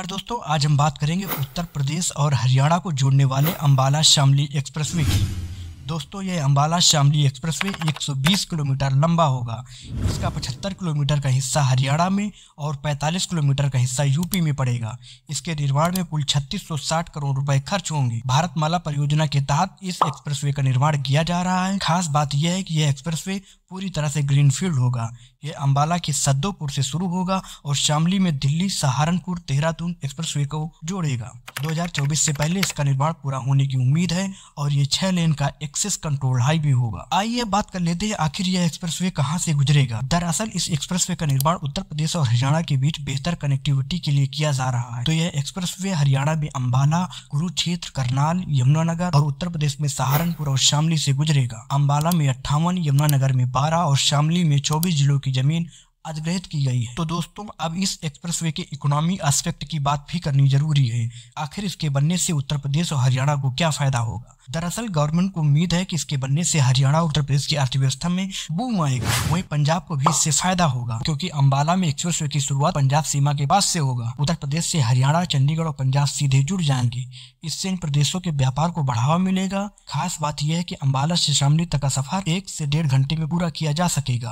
नमस्कार दोस्तों आज हम बात करेंगे उत्तर प्रदेश और हरियाणा को जोड़ने वाले अम्बाला शामली एक्सप्रेसवे की दोस्तों यह अम्बाला शामली एक्सप्रेसवे 120 किलोमीटर लंबा होगा इसका 75 किलोमीटर का हिस्सा हरियाणा में और 45 किलोमीटर का हिस्सा यूपी में पड़ेगा इसके निर्माण में कुल 3660 करोड़ रुपए खर्च होंगे भारत माला परियोजना के तहत इस एक्सप्रेसवे का निर्माण किया जा रहा है खास बात यह है कि यह एक्सप्रेसवे पूरी तरह से ग्रीनफील्ड होगा ये अंबाला के सद्दोपुर से शुरू होगा और शामली में दिल्ली सहारनपुर देहरादून वे को जोड़ेगा 2024 से पहले इसका निर्माण पूरा होने की उम्मीद है और ये छह लेन का एक्सेस कंट्रोल हाईवे होगा आइए बात कर लेते हैं आखिर यह वे कहां ऐसी गुजरेगा दरअसल इस एक्सप्रेस का निर्माण उत्तर प्रदेश और हरियाणा के बीच बेहतर कनेक्टिविटी के लिए किया जा रहा है तो यह एक्सप्रेस हरियाणा में अम्बाला कुरुक्षेत्र करनाल यमुनानगर और उत्तर प्रदेश में सहारनपुर और शामली से गुजरेगा अम्बाला में अट्ठावन यमुनानगर में बारह और शामली में चौबीस जिलों की जमीन अधिग्रहित की गई है तो दोस्तों अब इस एक्सप्रेसवे के इकोनॉमी एस्पेक्ट की बात भी करनी जरूरी है आखिर इसके बनने से उत्तर प्रदेश और हरियाणा को क्या फायदा होगा दरअसल गवर्नमेंट को उम्मीद है कि इसके बनने से हरियाणा उत्तर प्रदेश की अर्थव्यवस्था में बूम आएगा वहीं पंजाब को भी इससे फायदा होगा क्योंकि अम्बाला में एक्सप्रेस की शुरुआत पंजाब सीमा के पास से होगा उत्तर प्रदेश से हरियाणा चंडीगढ़ और पंजाब सीधे जुड़ जाएंगे इससे इन प्रदेशों के व्यापार को बढ़ावा मिलेगा खास बात यह है की अम्बाला से शामली तक का सफर एक से डेढ़ घंटे में पूरा किया जा सकेगा